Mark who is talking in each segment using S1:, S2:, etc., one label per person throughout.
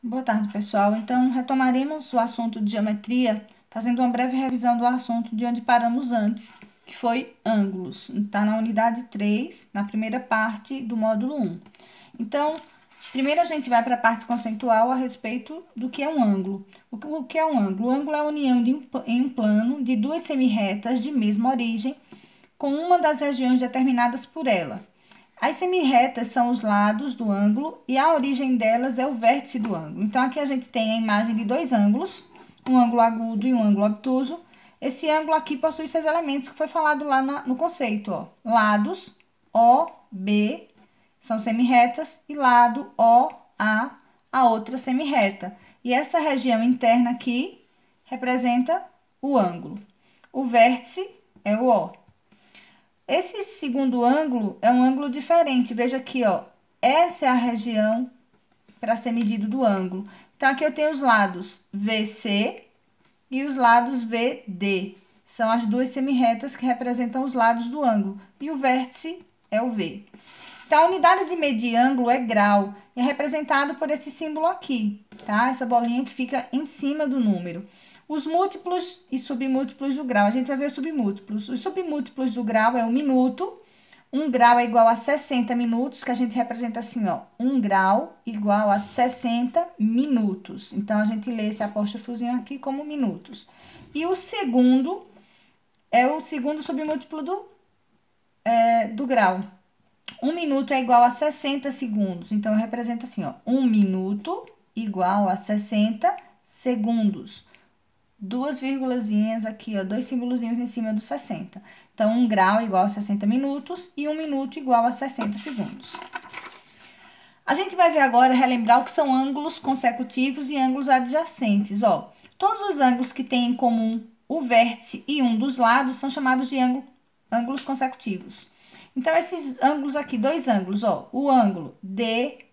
S1: Boa tarde, pessoal. Então, retomaremos o assunto de geometria fazendo uma breve revisão do assunto de onde paramos antes, que foi ângulos. Está na unidade 3, na primeira parte do módulo 1. Então, primeiro a gente vai para a parte conceitual a respeito do que é um ângulo. O que é um ângulo? O ângulo é a união de um, em um plano de duas semirretas de mesma origem com uma das regiões determinadas por ela. As semirretas são os lados do ângulo e a origem delas é o vértice do ângulo. Então, aqui a gente tem a imagem de dois ângulos, um ângulo agudo e um ângulo obtuso. Esse ângulo aqui possui seus elementos que foi falado lá na, no conceito, ó. Lados O, B são semirretas e lado O, A, a outra semirreta. E essa região interna aqui representa o ângulo. O vértice é o O. Esse segundo ângulo é um ângulo diferente. Veja aqui, ó. Essa é a região para ser medido do ângulo. Então, aqui eu tenho os lados VC e os lados VD. São as duas semirretas que representam os lados do ângulo. E o vértice é o V. Então, a unidade de medir ângulo é grau e é representado por esse símbolo aqui, tá? Essa bolinha que fica em cima do número. Os múltiplos e submúltiplos do grau. A gente vai ver os submúltiplos. Os submúltiplos do grau é um minuto. Um grau é igual a 60 minutos, que a gente representa assim, ó. Um grau igual a 60 minutos. Então, a gente lê esse apóstrofozinho aqui como minutos. E o segundo é o segundo submúltiplo do, é, do grau. Um minuto é igual a 60 segundos. Então, eu represento assim, ó. Um minuto igual a 60 segundos duas vírgulas aqui, ó, dois símbolos em cima do 60. Então, um grau igual a 60 minutos e um minuto igual a 60 segundos. A gente vai ver agora, relembrar o que são ângulos consecutivos e ângulos adjacentes, ó. Todos os ângulos que têm em comum o vértice e um dos lados são chamados de ângulo, ângulos consecutivos. Então, esses ângulos aqui, dois ângulos, ó, o ângulo DOE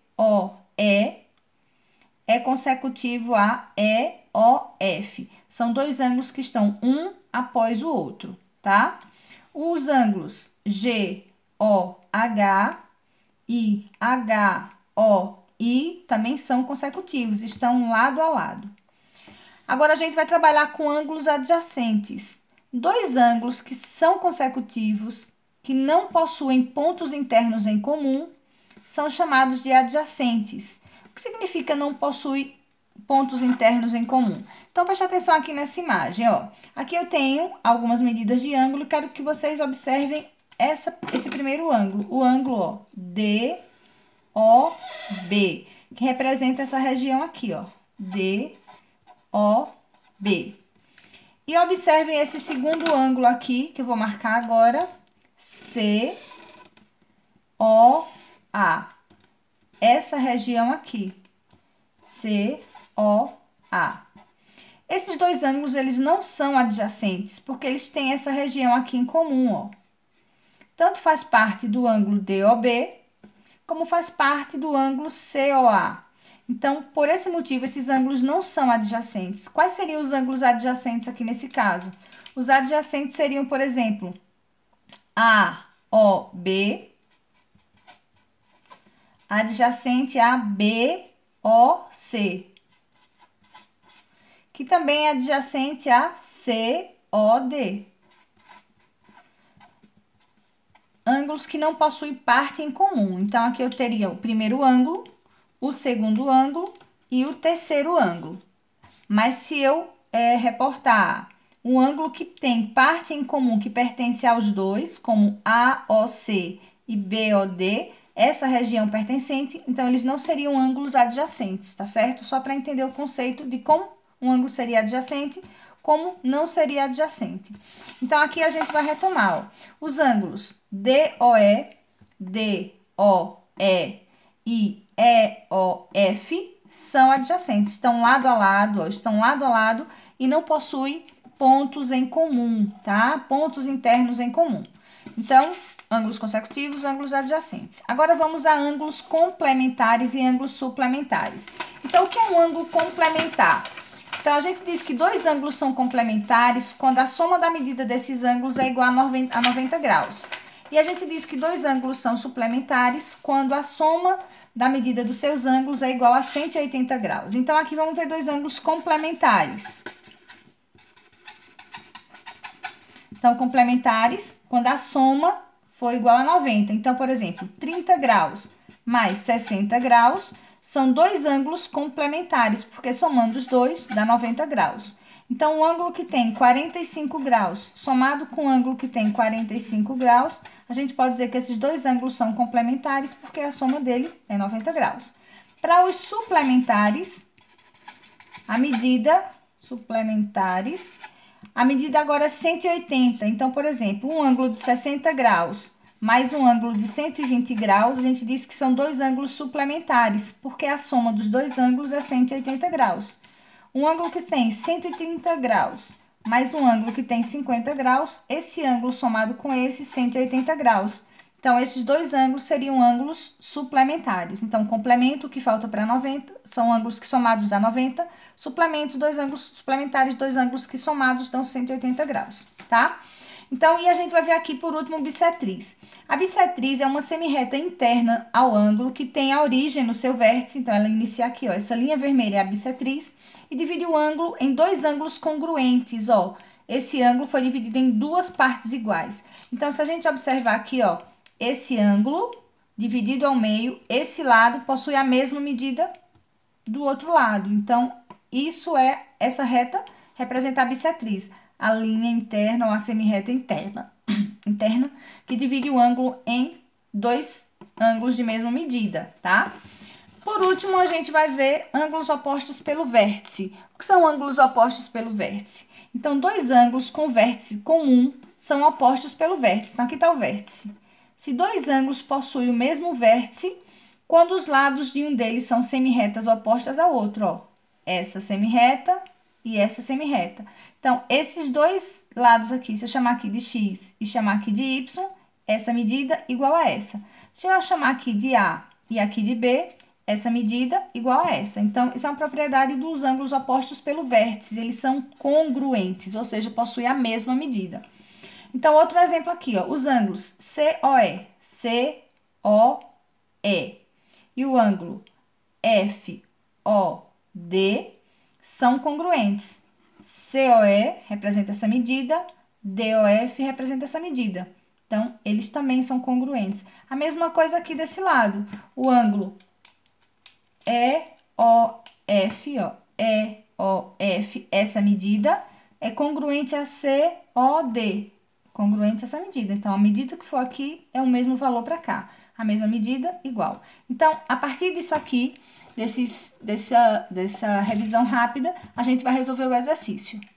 S1: é consecutivo a e o f São dois ângulos que estão um após o outro, tá? Os ângulos g o h e i também são consecutivos, estão lado a lado. Agora a gente vai trabalhar com ângulos adjacentes. Dois ângulos que são consecutivos, que não possuem pontos internos em comum, são chamados de adjacentes que significa não possui pontos internos em comum. Então, preste atenção aqui nessa imagem, ó. Aqui eu tenho algumas medidas de ângulo e quero que vocês observem essa, esse primeiro ângulo, o ângulo, ó, D, O, B, que representa essa região aqui, ó, D, O, B. E observem esse segundo ângulo aqui, que eu vou marcar agora, C, O, A essa região aqui, COA. Esses dois ângulos, eles não são adjacentes, porque eles têm essa região aqui em comum, ó. Tanto faz parte do ângulo DOB, como faz parte do ângulo COA. Então, por esse motivo, esses ângulos não são adjacentes. Quais seriam os ângulos adjacentes aqui nesse caso? Os adjacentes seriam, por exemplo, AOB adjacente a BOC, que também é adjacente a COD. Ângulos que não possuem parte em comum. Então, aqui eu teria o primeiro ângulo, o segundo ângulo e o terceiro ângulo. Mas se eu é, reportar um ângulo que tem parte em comum que pertence aos dois, como AOC e BOD, essa região pertencente, então eles não seriam ângulos adjacentes, tá certo? Só para entender o conceito de como um ângulo seria adjacente, como não seria adjacente. Então, aqui a gente vai retomar, ó, os ângulos DOE, DOE e EOF são adjacentes, estão lado a lado, ó, estão lado a lado e não possuem pontos em comum, tá? Pontos internos em comum. Então, ângulos consecutivos, ângulos adjacentes. Agora vamos a ângulos complementares e ângulos suplementares. Então, o que é um ângulo complementar? Então, a gente diz que dois ângulos são complementares quando a soma da medida desses ângulos é igual a 90, a 90 graus. E a gente diz que dois ângulos são suplementares quando a soma da medida dos seus ângulos é igual a 180 graus. Então, aqui vamos ver dois ângulos complementares. Então, complementares, quando a soma foi igual a 90. Então, por exemplo, 30 graus mais 60 graus são dois ângulos complementares, porque somando os dois dá 90 graus. Então, o ângulo que tem 45 graus somado com o ângulo que tem 45 graus, a gente pode dizer que esses dois ângulos são complementares, porque a soma dele é 90 graus. Para os suplementares, a medida suplementares a medida agora é 180. Então, por exemplo, um ângulo de 60 graus mais um ângulo de 120 graus, a gente diz que são dois ângulos suplementares, porque a soma dos dois ângulos é 180 graus. Um ângulo que tem 130 graus mais um ângulo que tem 50 graus, esse ângulo somado com esse, 180 graus. Então, esses dois ângulos seriam ângulos suplementares. Então, complemento o que falta para 90, são ângulos que somados dá 90, suplemento dois ângulos suplementares, dois ângulos que somados dão 180 graus, tá? Então, e a gente vai ver aqui por último bissetriz. A bissetriz é uma semirreta interna ao ângulo que tem a origem no seu vértice, então ela inicia aqui, ó, essa linha vermelha é a bissetriz e divide o ângulo em dois ângulos congruentes, ó. Esse ângulo foi dividido em duas partes iguais. Então, se a gente observar aqui, ó, esse ângulo dividido ao meio, esse lado possui a mesma medida do outro lado. Então, isso é essa reta representa a bissetriz, a linha interna ou a semirreta interna, interna que divide o ângulo em dois ângulos de mesma medida, tá? Por último, a gente vai ver ângulos opostos pelo vértice. O que são ângulos opostos pelo vértice? Então, dois ângulos com vértice comum são opostos pelo vértice. Então, aqui está o vértice se dois ângulos possuem o mesmo vértice quando os lados de um deles são semirretas opostas ao outro, ó. Essa semirreta e essa semirreta. Então, esses dois lados aqui, se eu chamar aqui de x e chamar aqui de y, essa medida igual a essa. Se eu chamar aqui de A e aqui de B, essa medida igual a essa. Então, isso é uma propriedade dos ângulos opostos pelo vértice, eles são congruentes, ou seja, possuem a mesma medida. Então, outro exemplo aqui, ó, os ângulos COE, COE e o ângulo FOD são congruentes. COE representa essa medida, DOF representa essa medida. Então, eles também são congruentes. A mesma coisa aqui desse lado. O ângulo EOF, ó, EOF, essa medida, é congruente a COD congruente essa medida. Então, a medida que for aqui é o mesmo valor para cá. A mesma medida, igual. Então, a partir disso aqui, desses, dessa, dessa revisão rápida, a gente vai resolver o exercício.